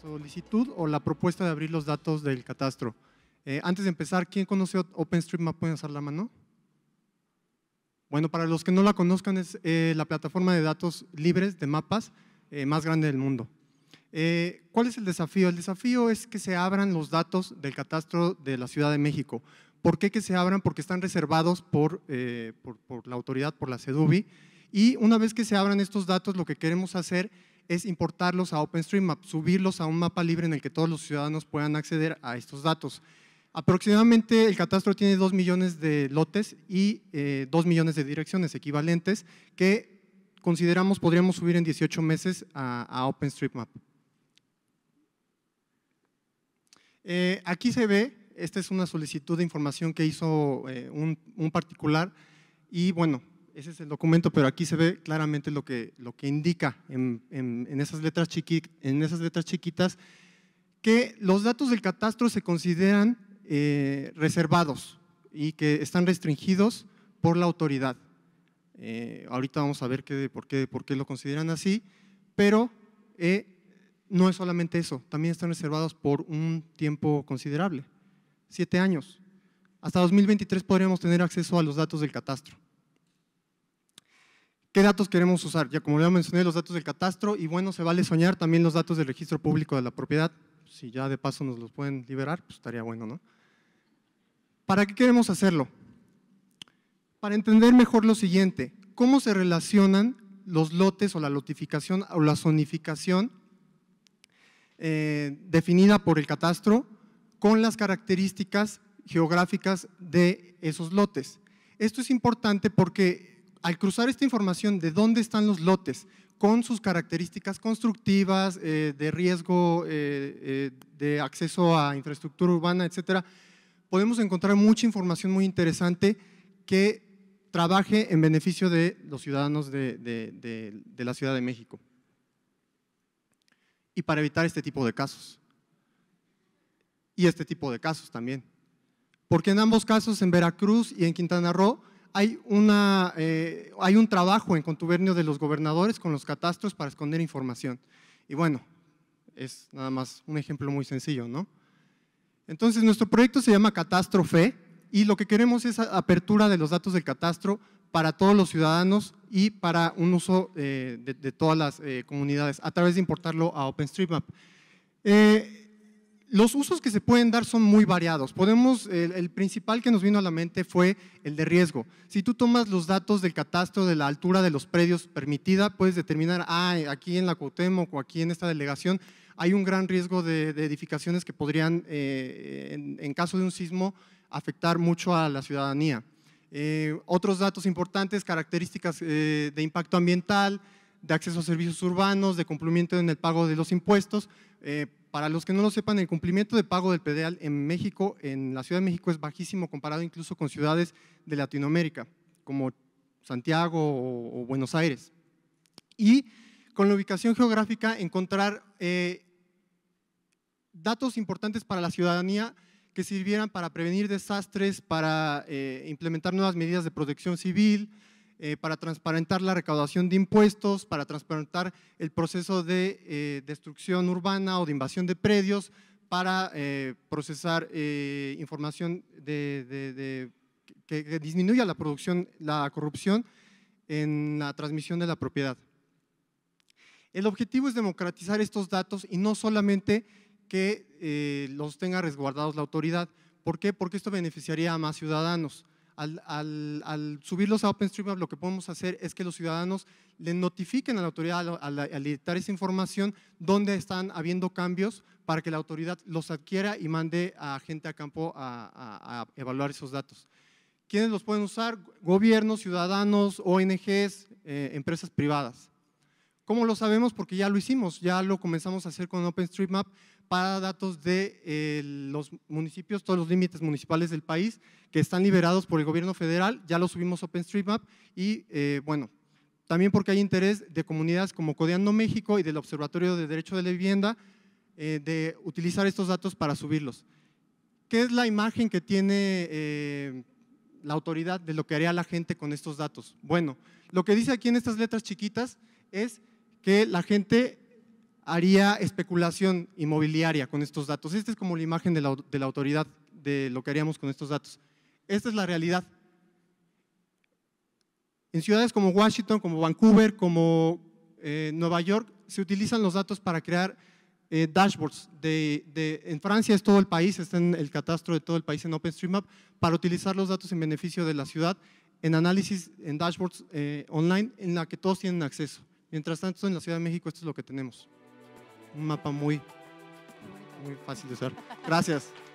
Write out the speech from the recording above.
solicitud o la propuesta de abrir los datos del catastro. Eh, antes de empezar, ¿quién conoce OpenStreetMap? ¿Pueden usar la mano? Bueno, para los que no la conozcan, es eh, la plataforma de datos libres de mapas eh, más grande del mundo. ¿Cuál es el desafío? El desafío es que se abran los datos del catastro de la Ciudad de México. ¿Por qué que se abran? Porque están reservados por, por, por la autoridad, por la CEDUBI. Y una vez que se abran estos datos, lo que queremos hacer es importarlos a OpenStreetMap, subirlos a un mapa libre en el que todos los ciudadanos puedan acceder a estos datos. Aproximadamente el catastro tiene 2 millones de lotes y 2 eh, millones de direcciones equivalentes que consideramos podríamos subir en 18 meses a, OpenStreetMap. Eh, aquí se ve, esta es una solicitud de información que hizo eh, un, un particular y bueno, ese es el documento, pero aquí se ve claramente lo que, lo que indica en, en, esas letras chiqui, en, esas letras chiquitas, que los datos del catastro se consideran eh, reservados y que están restringidos por la autoridad. Eh, ahorita vamos a ver qué, por, qué, por qué lo consideran así, pero eh, no es solamente eso, también están reservados por un tiempo considerable, siete años. Hasta 2023 podríamos tener acceso a los datos del catastro. ¿Qué datos queremos usar? Ya como ya mencioné, los datos del catastro y bueno, se vale soñar también los datos del registro público de la propiedad. Si ya de paso nos los pueden liberar, pues estaría bueno, ¿no? ¿Para qué queremos hacerlo? Para entender mejor lo siguiente, ¿cómo se relacionan los lotes o la lotificación o la zonificación eh, definida por el catastro con las características geográficas de esos lotes? Esto es importante porque al cruzar esta información de dónde están los lotes con sus características constructivas, eh, de riesgo, eh, eh, de acceso a infraestructura urbana, etc., podemos encontrar mucha información muy interesante que trabaje en beneficio de los ciudadanos de, de la Ciudad de México y para evitar este tipo de casos. Y este tipo de casos también. Porque en ambos casos, en Veracruz y en Quintana Roo, hay, una, eh, hay un trabajo en contubernio de los gobernadores con los catastros para esconder información. Y bueno, es nada más un ejemplo muy sencillo, ¿no? Entonces, nuestro proyecto se llama Catastrofe y lo que queremos es apertura de los datos del catastro para todos los ciudadanos y para un uso eh, de, todas las eh, comunidades a través de importarlo a OpenStreetMap. Los usos que se pueden dar son muy variados. Podemos, el, principal que nos vino a la mente fue el de riesgo. Si tú tomas los datos del catastro de la altura de los predios permitida, puedes determinar, aquí en la Cuauhtémoc o aquí en esta delegación hay un gran riesgo de, edificaciones que podrían, eh, en, caso de un sismo, afectar mucho a la ciudadanía. Eh, otros datos importantes, características eh, de impacto ambiental, de acceso a servicios urbanos, de cumplimiento en el pago de los impuestos. Eh, para los que no lo sepan, el cumplimiento de pago del PDEAL en México, en la Ciudad de México, es bajísimo comparado incluso con ciudades de Latinoamérica, como Santiago o, Buenos Aires. Y con la ubicación geográfica, encontrar eh, datos importantes para la ciudadanía que sirvieran para prevenir desastres, para eh, implementar nuevas medidas de protección civil, eh, para transparentar la recaudación de impuestos, para transparentar el proceso de eh, destrucción urbana o de invasión de predios, para eh, procesar información de, que, disminuya la producción, la corrupción en la transmisión de la propiedad. El objetivo es democratizar estos datos y no solamente que los tenga resguardados la autoridad. ¿Por qué? Porque esto beneficiaría a más ciudadanos. Al, subirlos a OpenStreetMap, lo que podemos hacer es que los ciudadanos le notifiquen a la autoridad al, editar esa información dónde están habiendo cambios para que la autoridad los adquiera y mande a gente a campo a, evaluar esos datos. ¿Quiénes los pueden usar? Gobiernos, ciudadanos, ONGs, eh, empresas privadas. ¿Cómo lo sabemos? Porque ya lo hicimos, ya lo comenzamos a hacer con OpenStreetMap para datos de eh, los municipios, todos los límites municipales del país que están liberados por el gobierno federal, ya lo subimos a OpenStreetMap y eh, bueno, también porque hay interés de comunidades como Codeando México y del Observatorio de Derecho de la Vivienda eh, de utilizar estos datos para subirlos. ¿Qué es la imagen que tiene la autoridad de lo que haría la gente con estos datos? Bueno, lo que dice aquí en estas letras chiquitas es que la gente haría especulación inmobiliaria con estos datos. Esta es como la imagen de la, autoridad de lo que haríamos con estos datos. Esta es la realidad. En ciudades como Washington, como Vancouver, como eh, Nueva York, se utilizan los datos para crear eh, dashboards. en Francia es todo el país, está en el catastro de todo el país en OpenStreetMap, para utilizar los datos en beneficio de la ciudad en análisis, en dashboards eh, online, en la que todos tienen acceso. Mientras tanto, en la Ciudad de México esto es lo que tenemos. Un mapa muy, muy fácil de usar. Gracias.